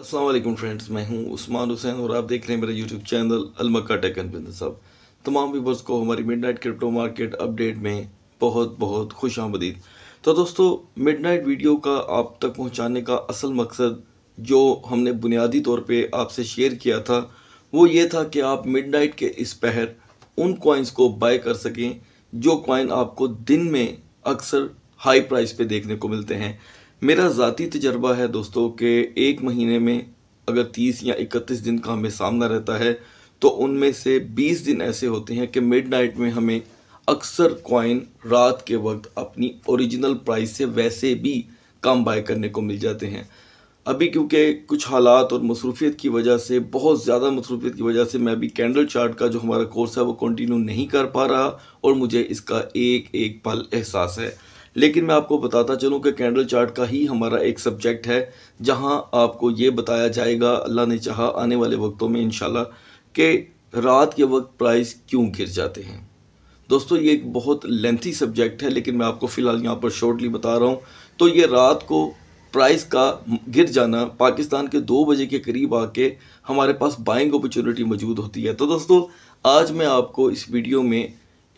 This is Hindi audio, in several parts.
असलम फ्रेंड्स मैं हूं उस्मान हुसैन और आप देख रहे हैं मेरा यूट्यूब चैनल अलमक्का टेकन एंड बिजनेस तमाम व्यूबर्स को हमारी मिडनाइट क्रिप्टो मार्केट अपडेट में बहुत बहुत खुश आमदीद तो दोस्तों मिडनाइट वीडियो का आप तक पहुंचाने का असल मकसद जो हमने बुनियादी तौर पे आपसे शेयर किया था वो ये था कि आप मिडनाइट के इस पहर उन कॉइन्स को बाय कर सकें जो कॉइन आपको दिन में अक्सर हाई प्राइस पे देखने को मिलते हैं मेरा ज़ाती तजर्बा है दोस्तों के एक महीने में अगर तीस या इकतीस दिन का हमें सामना रहता है तो उनमें से बीस दिन ऐसे होते हैं कि मिडनाइट में हमें अक्सर कॉइन रात के वक्त अपनी ओरिजिनल प्राइस से वैसे भी कम बाय करने को मिल जाते हैं अभी क्योंकि कुछ हालात और मसरूफियत की वजह से बहुत ज़्यादा मसरूफियत की वजह से मैं अभी कैंडल चार्ट का जो हमारा कोर्स है वो कंटिन्यू नहीं कर पा रहा और मुझे इसका एक एक पल एहसास है लेकिन मैं आपको बताता चलूँ कि कैंडल चार्ट का ही हमारा एक सब्जेक्ट है जहाँ आपको ये बताया जाएगा अल्लाह ने चाहा आने वाले वक्तों में इन कि रात के वक्त प्राइस क्यों गिर जाते हैं दोस्तों ये एक बहुत लेंथी सब्जेक्ट है लेकिन मैं आपको फ़िलहाल यहाँ पर शॉर्टली बता रहा हूँ तो ये रात को प्राइस का गिर जाना पाकिस्तान के दो बजे के करीब आके हमारे पास बाइंग अपॉर्चुनिटी मौजूद होती है तो दोस्तों आज मैं आपको इस वीडियो में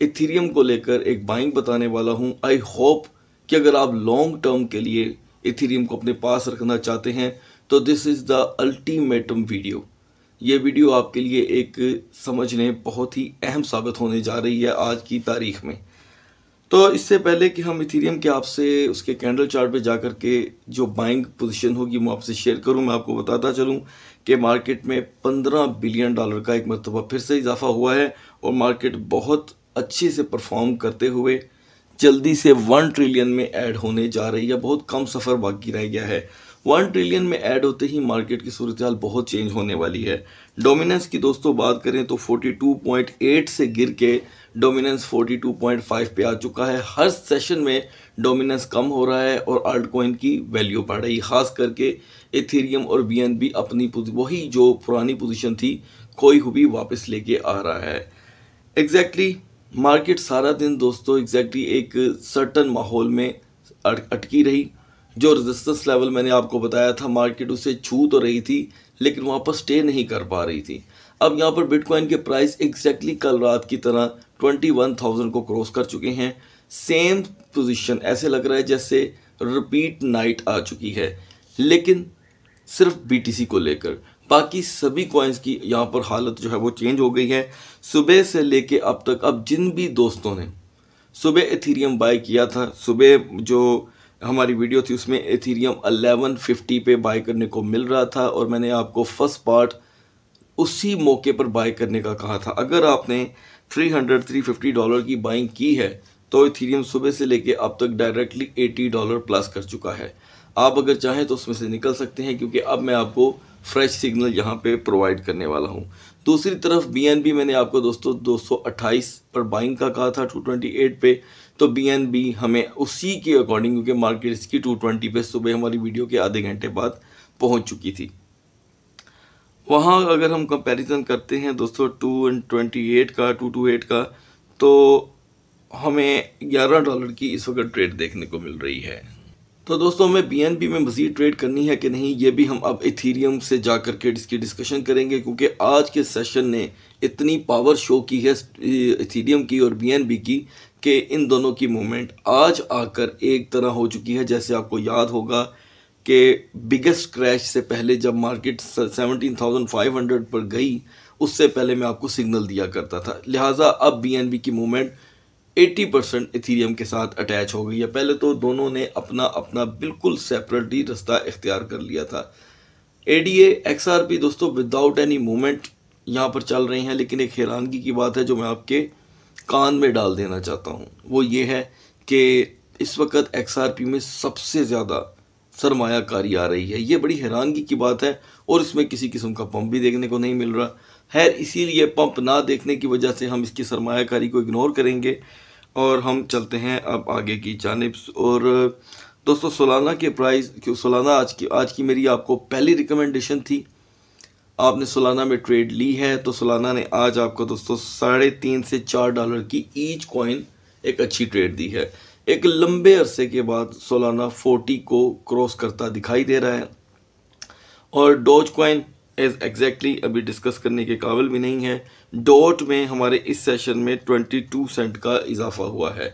इथीरियम को लेकर एक बाइंग बताने वाला हूँ आई होप कि अगर आप लॉन्ग टर्म के लिए इथीरियम को अपने पास रखना चाहते हैं तो this is the ultimatum video ये वीडियो आपके लिए एक समझने बहुत ही अहम साबित होने जा रही है आज की तारीख में तो इससे पहले कि हम इथीरियम के आपसे उसके कैंडल चार्ट पे जा कर के जो बाइंग पोजीशन होगी मैं आपसे शेयर करूं मैं आपको बताता चलूं कि मार्केट में 15 बिलियन डॉलर का एक मरतबा फिर से इजाफा हुआ है और मार्केट बहुत अच्छे से परफॉर्म करते हुए जल्दी से वन ट्रिलियन में ऐड होने जा रही है बहुत कम सफ़र बाकी रह गया है वन ट्रिलियन में ऐड होते ही मार्केट की सूरत हाल बहुत चेंज होने वाली है डोमिनेंस की दोस्तों बात करें तो 42.8 से गिर के डोमिनेंस 42.5 पे आ चुका है हर सेशन में डोमिनेंस कम हो रहा है और आल्ट कोइन की वैल्यू बढ़ रही खास करके इथेरियम और बी अपनी वही जो पुरानी पोजीशन थी खोई हुई वापस लेके आ रहा है एग्जैक्टली exactly मार्केट सारा दिन दोस्तों एग्जैक्टली एक सर्टन माहौल में अटकी रही जो रजिस्टेंस लेवल मैंने आपको बताया था मार्केट उसे छू तो रही थी लेकिन वहाँ पर स्टे नहीं कर पा रही थी अब यहाँ पर बिटकॉइन के प्राइस एग्जैक्टली कल रात की तरह 21,000 को क्रॉस कर चुके हैं सेम पोजीशन ऐसे लग रहा है जैसे रिपीट नाइट आ चुकी है लेकिन सिर्फ बीटीसी को लेकर बाकी सभी कॉइन्स की यहाँ पर हालत जो है वो चेंज हो गई है सुबह से लेके अब तक अब जिन भी दोस्तों ने सुबह एथीरियम बाय किया था सुबह जो हमारी वीडियो थी उसमें एथीरियम 1150 पे बाय करने को मिल रहा था और मैंने आपको फर्स्ट पार्ट उसी मौके पर बाय करने का कहा था अगर आपने 300 350 डॉलर की बाइंग की है तो एथीरियम सुबह से लेके अब तक डायरेक्टली 80 डॉलर प्लस कर चुका है आप अगर चाहें तो उसमें से निकल सकते हैं क्योंकि अब मैं आपको फ्रेश सिग्नल यहाँ पे प्रोवाइड करने वाला हूँ दूसरी तरफ बी मैंने आपको दोस्तों 228 पर बाइंग का कहा था 228 पे तो बी हमें उसी के अकॉर्डिंग क्योंकि मार्केट इसकी 220 पे सुबह हमारी वीडियो के आधे घंटे बाद पहुँच चुकी थी वहाँ अगर हम कंपैरिजन करते हैं दोस्तों टू ट्वेंटी एट का टू टू एट का तो हमें ग्यारह डॉलर की इस वक्त ट्रेड देखने को मिल रही है तो दोस्तों हमें बी में मज़ीद ट्रेड करनी है कि नहीं ये भी हम अब इथीरियम से जा कर के इसकी डिस्कशन करेंगे क्योंकि आज के सेशन ने इतनी पावर शो की है इथीरियम की और बी की कि इन दोनों की मूवमेंट आज आकर एक तरह हो चुकी है जैसे आपको याद होगा कि बिगेस्ट क्रैश से पहले जब मार्केट 17,500 पर गई उससे पहले मैं आपको सिग्नल दिया करता था लिहाजा अब बी की मूवमेंट एट्टी परसेंट इथीरियम के साथ अटैच हो गई है पहले तो दोनों ने अपना अपना बिल्कुल सेपरेटली रास्ता इख्तियार कर लिया था A D X R P दोस्तों विदाउट एनी मूवमेंट यहाँ पर चल रहे हैं लेकिन एक हैरानगी की बात है जो मैं आपके कान में डाल देना चाहता हूँ वो ये है कि इस वक्त एक्स आर पी में सबसे ज़्यादा सरमाकारी आ रही है ये बड़ी हैरानगी की बात है और इसमें किसी किस्म का पंप भी देखने को नहीं मिल रहा है इसीलिए पंप ना देखने की वजह से हम इसकी सरमाकारी को इग्नोर करेंगे और हम चलते हैं अब आगे की जानब और दोस्तों सोलाना के प्राइस क्यों सोलाना आज की आज की मेरी आपको पहली रिकमेंडेशन थी आपने सोलाना में ट्रेड ली है तो सोलाना ने आज आपको दोस्तों साढ़े तीन से चार डॉलर की ईच कॉइन एक अच्छी ट्रेड दी है एक लंबे अरसे के बाद सोलाना फोर्टी को क्रॉस करता दिखाई दे रहा है और डोज कॉइन एज एग्जैक्टली अभी डिस्कस करने के काबिल भी नहीं है डॉट में हमारे इस सेशन में 22 सेंट का इजाफा हुआ है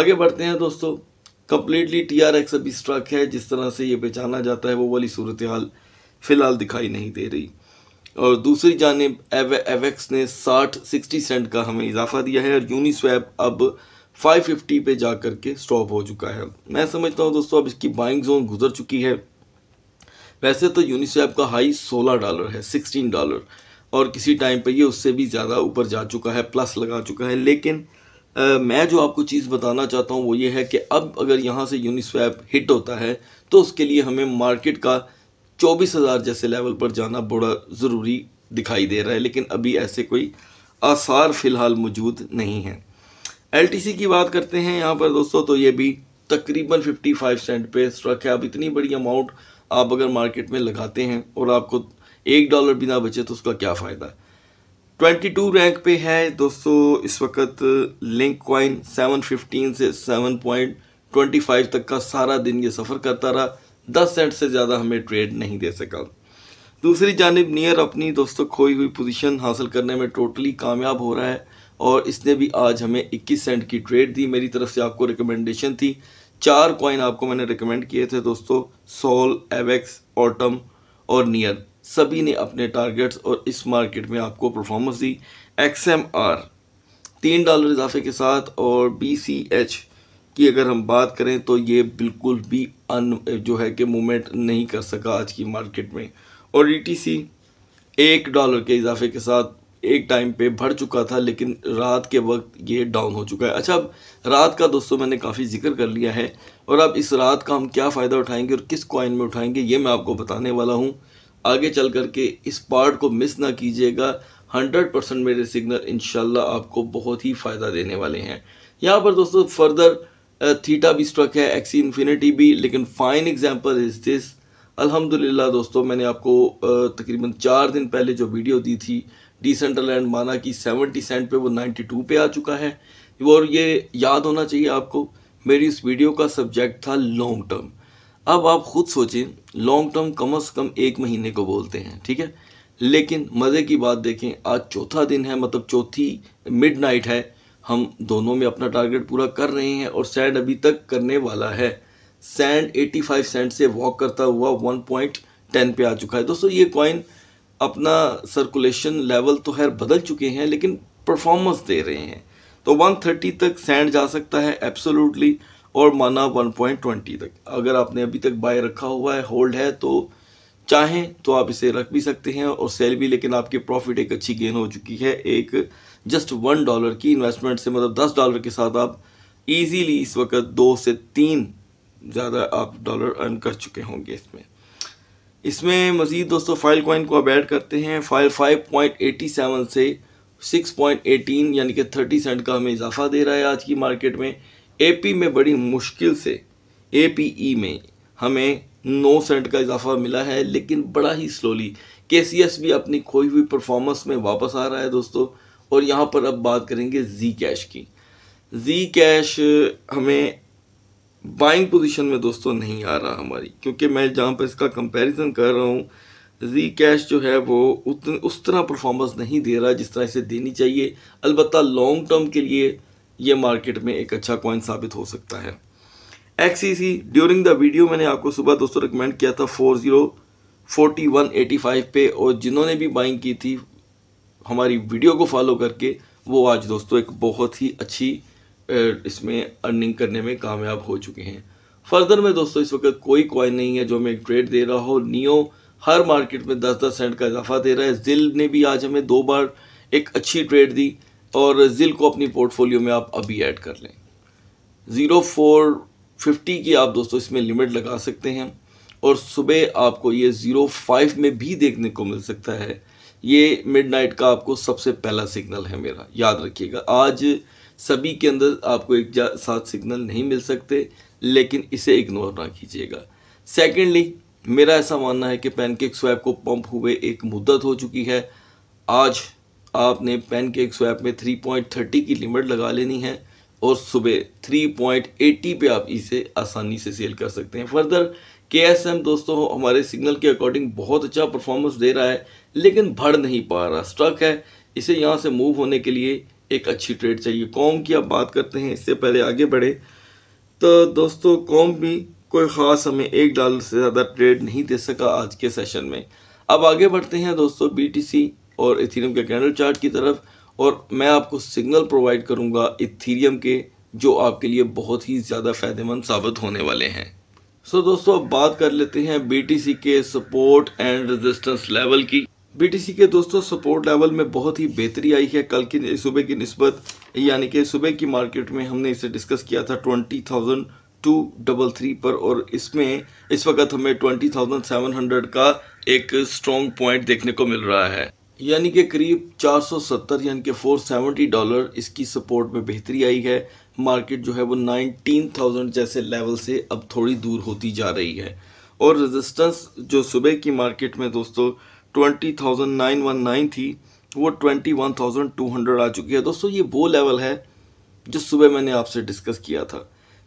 आगे बढ़ते हैं दोस्तों कम्प्लीटली टी आर एक्स अभी स्ट्रक है जिस तरह से ये पहचाना जाता है वो वाली सूरत हाल फ़िलहाल दिखाई नहीं दे रही और दूसरी जानब एव एवेक्स ने 60 60 सेंट का हमें इजाफा दिया है और यूनिस्वैप अब 550 पे जा कर के स्टॉप हो चुका है मैं समझता हूँ दोस्तों अब इसकी बाइंग जोन गुजर चुकी है वैसे तो यूनिसेफ का हाई 16 डॉलर है 16 डॉलर और किसी टाइम पर ये उससे भी ज़्यादा ऊपर जा चुका है प्लस लगा चुका है लेकिन आ, मैं जो आपको चीज़ बताना चाहता हूँ वो ये है कि अब अगर यहाँ से यूनिस्वैप हिट होता है तो उसके लिए हमें मार्केट का चौबीस हज़ार जैसे लेवल पर जाना बड़ा ज़रूरी दिखाई दे रहा है लेकिन अभी ऐसे कोई आसार फ़िलहाल मौजूद नहीं है एल की बात करते हैं यहाँ पर दोस्तों तो ये भी तकरीबन 55 सेंट पे स्ट्रक है अब इतनी बड़ी अमाउंट आप अगर मार्केट में लगाते हैं और आपको एक डॉलर भी ना बचे तो उसका क्या फ़ायदा है ट्वेंटी टू रैंक पे है दोस्तों इस वक्त लिंक क्वाइन सेवन फिफ्टीन से सेवन पॉइंट ट्वेंटी फाइव तक का सारा दिन ये सफ़र करता रहा दस सेंट से ज़्यादा हमें ट्रेड नहीं दे सका दूसरी जानब नियर अपनी दोस्तों खोई हुई पोजीशन हासिल करने में टोटली कामयाब हो रहा है और इसने भी आज हमें 21 सेंट की ट्रेड दी मेरी तरफ से आपको रिकमेंडेशन थी चार कॉइन आपको मैंने रिकमेंड किए थे दोस्तों सोल एवेक्स ऑटम और नियर सभी ने अपने टारगेट्स और इस मार्केट में आपको परफॉर्मेंस दी एक्स एम आर तीन डॉलर इजाफे के साथ और बी सी एच की अगर हम बात करें तो ये बिल्कुल भी अन जो है कि मूवमेंट नहीं कर सका आज की मार्केट में और ई टी सी एक डॉलर के इजाफे के साथ एक टाइम पे भर चुका था लेकिन रात के वक्त ये डाउन हो चुका है अच्छा अब रात का दोस्तों मैंने काफ़ी जिक्र कर लिया है और अब इस रात का हम क्या फ़ायदा उठाएंगे और किस कॉइन में उठाएंगे ये मैं आपको बताने वाला हूँ आगे चल करके इस पार्ट को मिस ना कीजिएगा हंड्रेड परसेंट मेरे सिग्नल इन आपको बहुत ही फ़ायदा देने वाले हैं यहाँ पर दोस्तों फर्दर थीटा भी स्ट्रक है एक्सी इन्फिनिटी भी लेकिन फाइन एग्जाम्पल इज़ दिस अल्हम्दुलिल्लाह दोस्तों मैंने आपको तकरीबन चार दिन पहले जो वीडियो दी थी एंड माना कि सेवेंटी सेंट पे वो नाइन्टी टू पे आ चुका है और ये याद होना चाहिए आपको मेरी इस वीडियो का सब्जेक्ट था लॉन्ग टर्म अब आप खुद सोचें लॉन्ग टर्म कम से कम एक महीने को बोलते हैं ठीक है लेकिन मज़े की बात देखें आज चौथा दिन है मतलब चौथी मिड है हम दोनों में अपना टारगेट पूरा कर रहे हैं और सैंड अभी तक करने वाला है सैंड 85 सेंट से वॉक करता हुआ 1.10 पे आ चुका है दोस्तों ये कॉइन अपना सर्कुलेशन लेवल तो खैर बदल चुके हैं लेकिन परफॉर्मेंस दे रहे हैं तो 130 तक सैंड जा सकता है एब्सोल्युटली और माना 1.20 तक अगर आपने अभी तक बाय रखा हुआ है होल्ड है तो चाहें तो आप इसे रख भी सकते हैं और सेल भी लेकिन आपके प्रॉफिट एक अच्छी गेन हो चुकी है एक जस्ट वन डॉलर की इन्वेस्टमेंट से मतलब दस डॉलर के साथ आप ईजीली इस वक्त दो से तीन ज़्यादा आप डॉलर अर्न कर चुके होंगे इसमें इसमें मज़ीद दोस्तों फाइल कॉइन को अब ऐड करते हैं फाइल 5.87 से 6.18 यानी कि 30 सेंट का हमें इजाफा दे रहा है आज की मार्केट में एपी में बड़ी मुश्किल से एपीई e में हमें 9 सेंट का इजाफा मिला है लेकिन बड़ा ही स्लोली के भी अपनी खोई हुई परफॉर्मेंस में वापस आ रहा है दोस्तों और यहाँ पर अब बात करेंगे जी कैश की जी कैश हमें बाइंग पोजीशन में दोस्तों नहीं आ रहा हमारी क्योंकि मैं जहाँ पर इसका कंपैरिजन कर रहा हूँ जी कैश जो है वो उतन उस तरह परफॉर्मेंस नहीं दे रहा जिस तरह इसे देनी चाहिए अलबत्त लॉन्ग टर्म के लिए ये मार्केट में एक अच्छा कॉइन साबित हो सकता है सी ड्यूरिंग द वीडियो मैंने आपको सुबह दोस्तों रिकमेंड किया था four zero forty one eighty five पे और जिन्होंने भी बाइंग की थी हमारी वीडियो को फॉलो करके वो आज दोस्तों एक बहुत ही अच्छी इसमें अर्निंग करने में कामयाब हो चुके हैं फर्दर में दोस्तों इस वक्त कोई कॉइन नहीं है जो हमें एक ट्रेड दे रहा हो नियो हर मार्केट में दस दस सेंट का इजाफा दे रहा है जिल ने भी आज हमें दो बार एक अच्छी ट्रेड दी और जिल को अपनी पोर्टफोलियो में आप अभी ऐड कर लें ज़ीरो फोर फिफ्टी की आप दोस्तों इसमें लिमिट लगा सकते हैं और सुबह आपको ये ज़ीरो फाइव में भी देखने को मिल सकता है ये मिडनाइट का आपको सबसे पहला सिग्नल है मेरा याद रखिएगा आज सभी के अंदर आपको एक साथ सिग्नल नहीं मिल सकते लेकिन इसे इग्नोर ना कीजिएगा सेकेंडली मेरा ऐसा मानना है कि पैनकेक स्वैप को पंप हुए एक मुद्दत हो चुकी है आज आपने पैनकेक स्वैप में 3.30 की लिमिट लगा लेनी है और सुबह 3.80 पे आप इसे आसानी से सेल कर सकते हैं फर्दर के एस एम दोस्तों हमारे सिग्नल के अकॉर्डिंग बहुत अच्छा परफॉर्मेंस दे रहा है लेकिन भर नहीं पा रहा स्ट्रक है इसे यहाँ से मूव होने के लिए एक अच्छी ट्रेड चाहिए कॉम की आप बात करते हैं इससे पहले आगे बढ़े तो दोस्तों कॉम भी कोई ख़ास हमें एक डॉलर से ज़्यादा ट्रेड नहीं दे सका आज के सेशन में अब आगे बढ़ते हैं दोस्तों बी और इथीरियम के कैंडल चार्ट की तरफ और मैं आपको सिग्नल प्रोवाइड करूंगा इथीरियम के जो आपके लिए बहुत ही ज़्यादा फ़ायदेमंद साबित होने वाले हैं सो so, दोस्तों अब बात कर लेते हैं बी के सपोर्ट एंड रेजिस्टेंस लेवल की बीटीसी के दोस्तों सपोर्ट लेवल में बहुत ही बेहतरी आई है कल की सुबह की नस्बत यानी कि सुबह की मार्केट में हमने इसे डिस्कस किया था twenty thousand two double three पर और इसमें इस वक्त हमें ट्वेंटी थाउजेंड सेवन हंड्रेड का एक स्ट्रॉन्ग पॉइंट देखने को मिल रहा है यानी कि करीब चार सौ सत्तर यानी कि फोर सेवेंटी डॉलर इसकी सपोर्ट में बेहतरी आई है मार्केट जो है वो नाइनटीन थाउजेंड जैसे लेवल से अब थोड़ी दूर होती जा रही है और रजिस्टेंस जो सुबह की मार्केट में दोस्तों twenty thousand nine one nine थी वो twenty one thousand two hundred आ चुकी है दोस्तों ये वो लेवल है जो सुबह मैंने आपसे डिस्कस किया था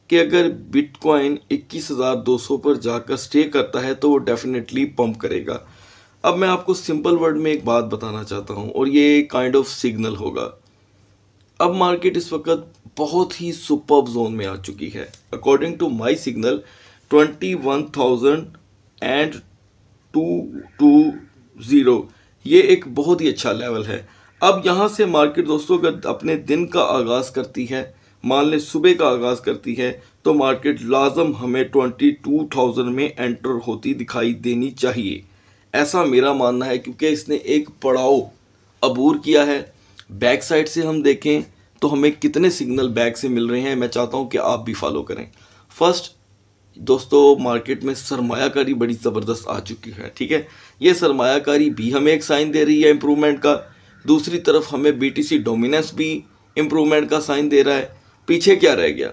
कि अगर बिटकॉइन 21,200 पर जाकर स्टे करता है तो वो डेफिनेटली पंप करेगा अब मैं आपको सिंपल वर्ड में एक बात बताना चाहता हूँ और ये काइंड ऑफ सिग्नल होगा अब मार्केट इस वक्त बहुत ही सुपर जोन में आ चुकी है according to my signal twenty one thousand and two two zero ये एक बहुत ही अच्छा लेवल है अब यहाँ से मार्केट दोस्तों अगर अपने दिन का आगाज़ करती है मान लें सुबह का आगाज़ करती है तो मार्केट लाजम हमें ट्वेंटी टू थाउजेंड में एंटर होती दिखाई देनी चाहिए ऐसा मेरा मानना है क्योंकि इसने एक पड़ाव अबूर किया है बैक साइड से हम देखें तो हमें कितने सिग्नल बैक से मिल रहे हैं मैं चाहता हूँ कि आप भी फॉलो करें फर्स्ट दोस्तों मार्केट में सरमायाकारी बड़ी ज़बरदस्त आ चुकी है ठीक है ये सरमायाकारी भी हमें एक साइन दे रही है इम्प्रूवमेंट का दूसरी तरफ हमें बीटीसी डोमिनेंस भी इम्प्रूवमेंट का साइन दे रहा है पीछे क्या रह गया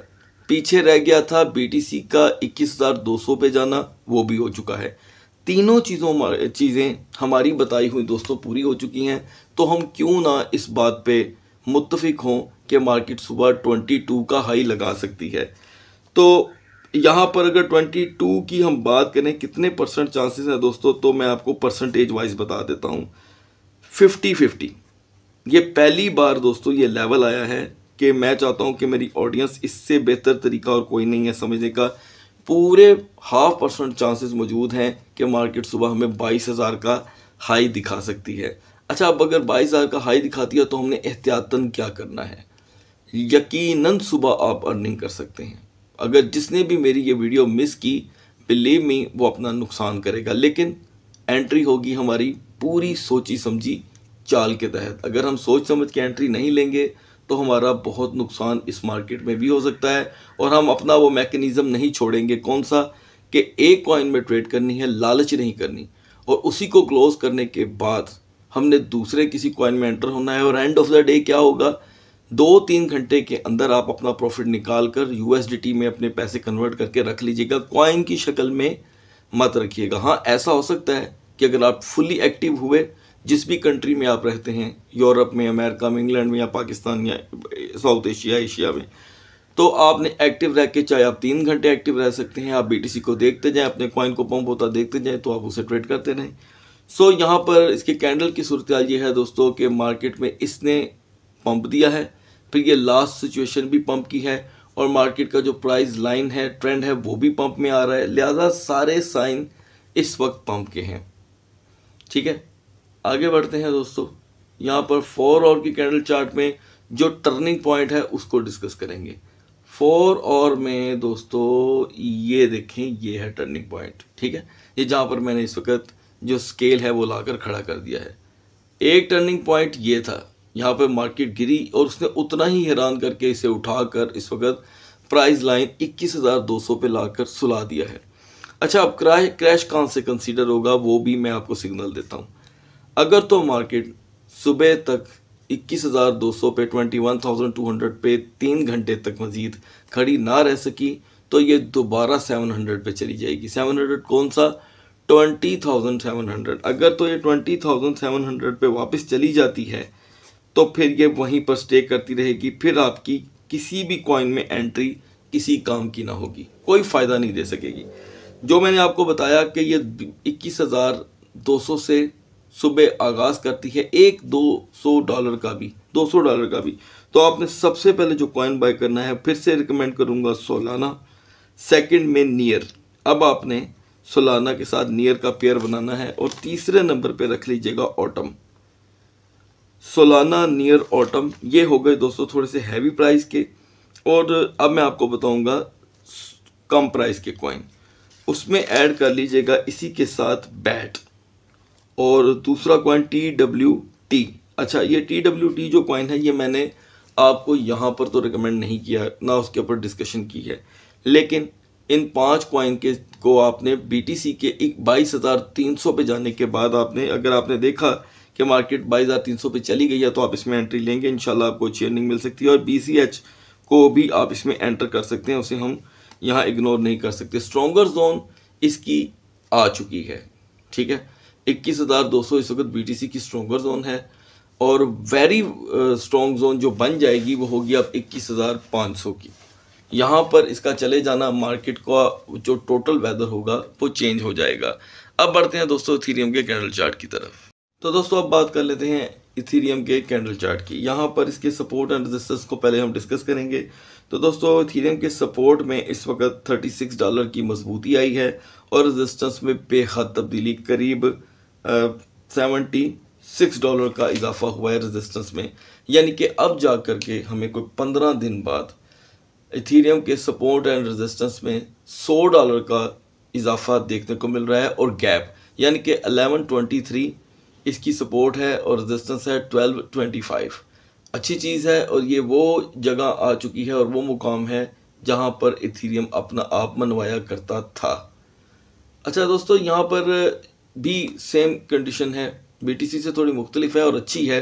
पीछे रह गया था बीटीसी का 21,200 पे जाना वो भी हो चुका है तीनों चीज़ों चीज़ें हमारी बताई हुई दोस्तों पूरी हो चुकी हैं तो हम क्यों ना इस बात पर मुतफिक हों कि मार्केट सुबह टू का हाई लगा सकती है तो यहाँ पर अगर 22 की हम बात करें कितने परसेंट चांसेस हैं दोस्तों तो मैं आपको परसेंटेज वाइज बता देता हूँ 50 50 ये पहली बार दोस्तों ये लेवल आया है कि मैं चाहता हूँ कि मेरी ऑडियंस इससे बेहतर तरीका और कोई नहीं है समझने का पूरे हाफ परसेंट चांसेस मौजूद हैं कि मार्केट सुबह हमें बाईस हज़ार का हाई दिखा सकती है अच्छा अब अगर बाईस हज़ार का हाई दिखाती है तो हमने एहतियातन क्या करना है यकीनन सुबह आप अर्निंग कर सकते हैं अगर जिसने भी मेरी ये वीडियो मिस की बिलीव मी वो अपना नुकसान करेगा लेकिन एंट्री होगी हमारी पूरी सोची समझी चाल के तहत अगर हम सोच समझ के एंट्री नहीं लेंगे तो हमारा बहुत नुकसान इस मार्केट में भी हो सकता है और हम अपना वो मैकेनिज़्म नहीं छोड़ेंगे कौन सा कि एक कॉइन में ट्रेड करनी है लालच नहीं करनी और उसी को क्लोज़ करने के बाद हमने दूसरे किसी कॉइन में एंटर होना है और एंड ऑफ द डे क्या होगा दो तीन घंटे के अंदर आप अपना प्रॉफिट निकाल कर यू में अपने पैसे कन्वर्ट करके रख लीजिएगा क्वाइन की शक्ल में मत रखिएगा हाँ ऐसा हो सकता है कि अगर आप फुली एक्टिव हुए जिस भी कंट्री में आप रहते हैं यूरोप में अमेरिका में इंग्लैंड में या पाकिस्तान या साउथ एशिया एशिया में तो आपने एक्टिव रह के चाहे आप तीन घंटे एक्टिव रह सकते हैं आप बी को देखते जाएं अपने कॉइन को पंप होता देखते जाएं तो आप उसे ट्रेड करते रहें सो यहाँ पर इसके कैंडल की सूरत ये है दोस्तों कि मार्केट में इसने पंप दिया है फिर ये लास्ट सिचुएशन भी पंप की है और मार्केट का जो प्राइस लाइन है ट्रेंड है वो भी पंप में आ रहा है लिहाजा सारे साइन इस वक्त पंप के हैं ठीक है आगे बढ़ते हैं दोस्तों यहाँ पर फोर और की कैंडल चार्ट में जो टर्निंग पॉइंट है उसको डिस्कस करेंगे फोर और में दोस्तों ये देखें ये है टर्निंग पॉइंट ठीक है ये जहाँ पर मैंने इस वक्त जो स्केल है वो लाकर खड़ा कर दिया है एक टर्निंग पॉइंट ये था यहाँ पे मार्केट गिरी और उसने उतना ही हैरान करके इसे उठाकर इस वक्त प्राइस लाइन 21,200 पे लाकर सुला दिया है अच्छा अब क्राश क्रैश कहाँ से कंसीडर होगा वो भी मैं आपको सिग्नल देता हूँ अगर तो मार्केट सुबह तक 21,200 पे 21,200 पे तीन घंटे तक मज़ीद खड़ी ना रह सकी तो ये दोबारा 700 पे चली जाएगी 700 कौन सा 20,700 अगर तो ये 20,700 पे वापस चली जाती है तो फिर ये वहीं पर स्टे करती रहेगी फिर आपकी किसी भी कॉइन में एंट्री किसी काम की ना होगी कोई फ़ायदा नहीं दे सकेगी जो मैंने आपको बताया कि ये इक्कीस हज़ार दो सौ से सुबह आगाज़ करती है एक दो सौ डॉलर का भी दो सौ डॉलर का भी तो आपने सबसे पहले जो कॉइन बाय करना है फिर से रिकमेंड करूँगा सोलाना सेकेंड में नियर अब आपने सोलाना के साथ नियर का पेयर बनाना है और तीसरे नंबर पे रख लीजिएगा ऑटम सोलाना नियर ऑटम ये हो गए दोस्तों थोड़े से हैवी प्राइस के और अब मैं आपको बताऊंगा कम प्राइस के कॉइन उसमें ऐड कर लीजिएगा इसी के साथ बैट और दूसरा कॉइन टी डब्ल्यू टी अच्छा ये टी डब्ल्यू टी जो कॉइन है ये मैंने आपको यहाँ पर तो रिकमेंड नहीं किया ना उसके ऊपर डिस्कशन की है लेकिन इन पांच कॉइन के को आपने बी के एक बाईस हज़ार तीन सौ पे जाने के बाद आपने अगर आपने देखा कि मार्केट बाईस हज़ार तीन सौ पे चली गई है तो आप इसमें एंट्री लेंगे इनशाला आपको अच्छी अर्निंग मिल सकती है और बी सी एच को भी आप इसमें एंटर कर सकते हैं उसे हम यहाँ इग्नोर नहीं कर सकते स्ट्रॉगर जोन इसकी आ चुकी है ठीक है इक्कीस हज़ार दो सौ इस वक्त बी टी सी की स्ट्रॉगर जोन है और वेरी स्ट्रॉन्ग जोन जो बन जाएगी वो होगी अब इक्कीस हज़ार पाँच सौ की यहाँ पर इसका चले जाना मार्केट का जो टोटल वेदर होगा वो चेंज हो जाएगा अब बढ़ते हैं दोस्तों थीरियम के कैंडल चार्ट की तरफ तो दोस्तों अब बात कर लेते हैं इथीरियम के कैंडल चार्ट की यहाँ पर इसके सपोर्ट एंड रेजिस्टेंस को पहले हम डिस्कस करेंगे तो दोस्तों इथीरियम के सपोर्ट में इस वक्त 36 डॉलर की मजबूती आई है और रेजिस्टेंस में बेहद तब्दीली करीब सेवेंटी सिक्स डॉलर का इजाफा हुआ है रेजिस्टेंस में यानी कि अब जा कर के हमें कोई पंद्रह दिन बाद इथीरियम के सपोर्ट एंड रजिस्टेंस में सौ डॉलर का इजाफा देखने को मिल रहा है और गैप यानी कि अलेवन ट्वेंटी थ्री इसकी सपोर्ट है और रजिस्टेंस है ट्वेल्व ट्वेंटी फाइव अच्छी चीज़ है और ये वो जगह आ चुकी है और वो मुकाम है जहाँ पर इथीरियम अपना आप मनवाया करता था अच्छा दोस्तों यहाँ पर भी सेम कंडीशन है बीटीसी से थोड़ी मुख्तलिफ है और अच्छी है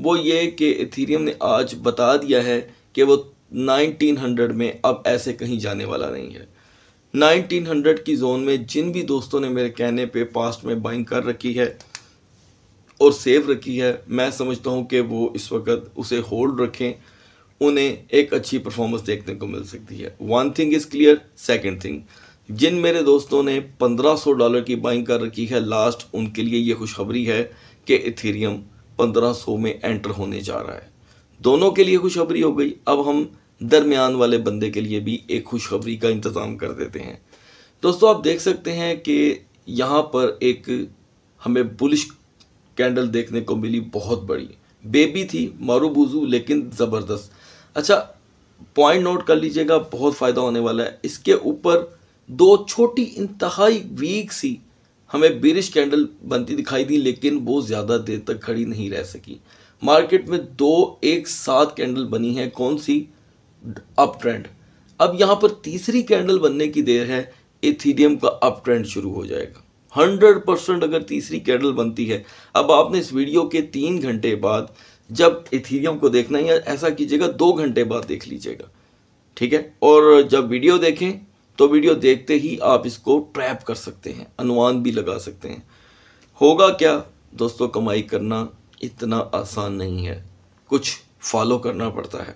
वो ये कि इथीरियम ने आज बता दिया है कि वो 1900 में अब ऐसे कहीं जाने वाला नहीं है 1900 की जोन में जिन भी दोस्तों ने मेरे कहने पे पास्ट में बाइंग कर रखी है और सेव रखी है मैं समझता हूँ कि वो इस वक्त उसे होल्ड रखें उन्हें एक अच्छी परफॉर्मेंस देखने को मिल सकती है one thing is clear second thing जिन मेरे दोस्तों ने 1500 डॉलर की बाइंग कर रखी है लास्ट उनके लिए ये खुशखबरी है कि इथेरियम 1500 में एंटर होने जा रहा है दोनों के लिए खुशखबरी हो गई अब हम दरमियान वाले बंदे के लिए भी एक खुशखबरी का इंतज़ाम कर देते हैं दोस्तों आप देख सकते हैं कि यहाँ पर एक हमें बुलिश कैंडल देखने को मिली बहुत बड़ी बेबी थी मारूबूजू लेकिन ज़बरदस्त अच्छा पॉइंट नोट कर लीजिएगा बहुत फ़ायदा होने वाला है इसके ऊपर दो छोटी इंतहाई वीक सी हमें बिरिश कैंडल बनती दिखाई दी लेकिन वो ज़्यादा देर तक खड़ी नहीं रह सकी मार्केट में दो एक साथ कैंडल बनी है कौन सी अप ट्रेंड अब यहाँ पर तीसरी कैंडल बनने की देर है इथीडियम का अप ट्रेंड शुरू हो जाएगा हंड्रेड परसेंट अगर तीसरी कैडल बनती है अब आपने इस वीडियो के तीन घंटे बाद जब इथीरियम को देखना है या ऐसा कीजिएगा दो घंटे बाद देख लीजिएगा ठीक है और जब वीडियो देखें तो वीडियो देखते ही आप इसको ट्रैप कर सकते हैं अनुमान भी लगा सकते हैं होगा क्या दोस्तों कमाई करना इतना आसान नहीं है कुछ फॉलो करना पड़ता है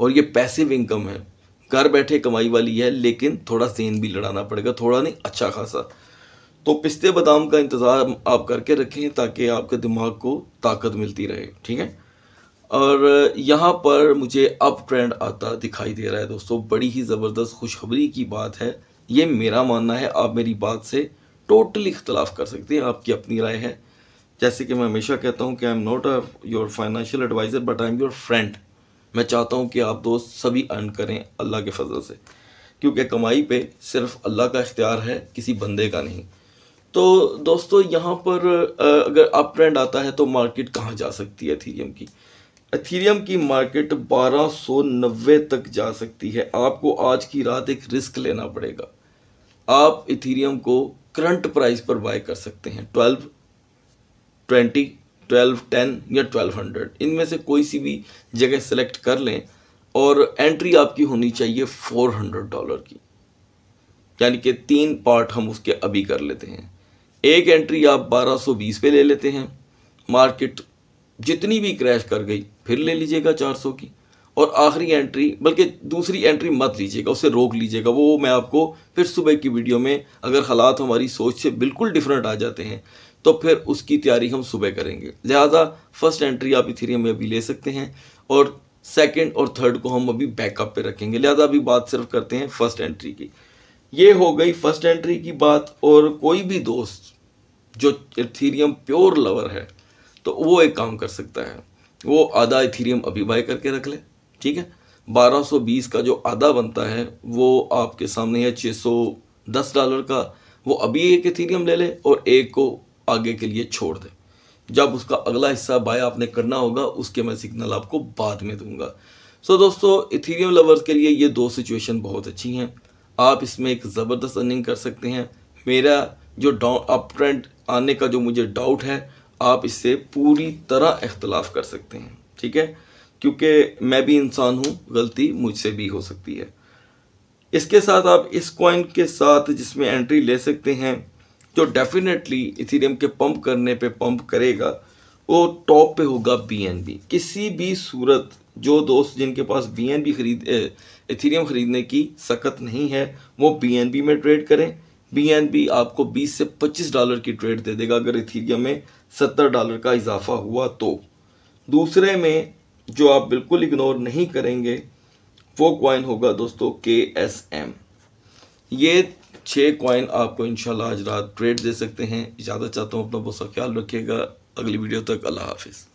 और ये पैसिव इनकम है घर बैठे कमाई वाली है लेकिन थोड़ा सेन भी लड़ाना पड़ेगा थोड़ा नहीं अच्छा खासा तो पिस्ते बादाम का इंतज़ार आप करके रखें ताकि आपके दिमाग को ताकत मिलती रहे ठीक है और यहाँ पर मुझे अप ट्रेंड आता दिखाई दे रहा है दोस्तों बड़ी ही ज़बरदस्त खुशखबरी की बात है ये मेरा मानना है आप मेरी बात से टोटली इख्तलाफ कर सकते हैं आपकी अपनी राय है जैसे कि मैं हमेशा कहता हूँ कि I am not a your financial adviser but I am your friend मैं चाहता हूँ कि आप दोस्त सभी अर्न करें अल्लाह के फजल से क्योंकि कमाई पे सिर्फ अल्लाह का इख्तियार है किसी बंदे का नहीं तो दोस्तों यहाँ पर अगर अप ट्रेंड आता है तो मार्केट कहाँ जा सकती है एथीरियम की एथीरियम की मार्केट 1290 तक जा सकती है आपको आज की रात एक रिस्क लेना पड़ेगा आप इथीरियम को करंट प्राइस पर बाय कर सकते हैं 12 20 ट्वेल्व टेन या ट्वेल्व हंड्रेड इनमें से कोई सी भी जगह सेलेक्ट कर लें और एंट्री आपकी होनी चाहिए फोर हंड्रेड डॉलर की यानी कि तीन पार्ट हम उसके अभी कर लेते हैं एक एंट्री आप 1220 पे ले लेते हैं मार्केट जितनी भी क्रैश कर गई फिर ले लीजिएगा 400 की और आखिरी एंट्री बल्कि दूसरी एंट्री मत लीजिएगा उसे रोक लीजिएगा वो मैं आपको फिर सुबह की वीडियो में अगर हालात हमारी सोच से बिल्कुल डिफरेंट आ जाते हैं तो फिर उसकी तैयारी हम सुबह करेंगे लिहाजा फर्स्ट एंट्री आप इथेरियम में अभी ले सकते हैं और सेकंड और थर्ड को हम अभी बैकअप पे रखेंगे लिहाजा अभी बात सिर्फ करते हैं फर्स्ट एंट्री की ये हो गई फर्स्ट एंट्री की बात और कोई भी दोस्त जो इथीरियम प्योर लवर है तो वो एक काम कर सकता है वो आधा इथीरियम अभी बाय करके रख ले ठीक है 1220 का जो आधा बनता है वो आपके सामने है 610 डॉलर का वो अभी एक इथीरियम ले ले और एक को आगे के लिए छोड़ दे जब उसका अगला हिस्सा बाय आपने करना होगा उसके मैं सिग्नल आपको बाद में दूंगा सो दोस्तों इथीरियम लवर्स के लिए ये दो सिचुएशन बहुत अच्छी हैं आप इसमें एक ज़बरदस्त अर्निंग कर सकते हैं मेरा जो डाउन अप ट्रेंड आने का जो मुझे डाउट है आप इससे पूरी तरह इख्तलाफ कर सकते हैं ठीक है क्योंकि मैं भी इंसान हूँ गलती मुझसे भी हो सकती है इसके साथ आप इस कॉइन के साथ जिसमें एंट्री ले सकते हैं जो डेफिनेटली इथीरियम के पंप करने पे पंप करेगा वो टॉप पे होगा बीएनबी किसी भी सूरत जो दोस्त जिनके पास बी खरीद एथीरियम ख़रीदने की सकत नहीं है वो बी में ट्रेड करें बी आपको 20 से 25 डॉलर की ट्रेड दे देगा अगर एथीरियम में 70 डॉलर का इजाफा हुआ तो दूसरे में जो आप बिल्कुल इग्नोर नहीं करेंगे वो कॉइन होगा दोस्तों के एस एम ये छः कॉइन आपको इंशाल्लाह आज रात ट्रेड दे सकते हैं इजाज़त चाहता हूँ अपना बहुत सा ख्याल रखिएगा अगली वीडियो तक अल्लाह हाफिज़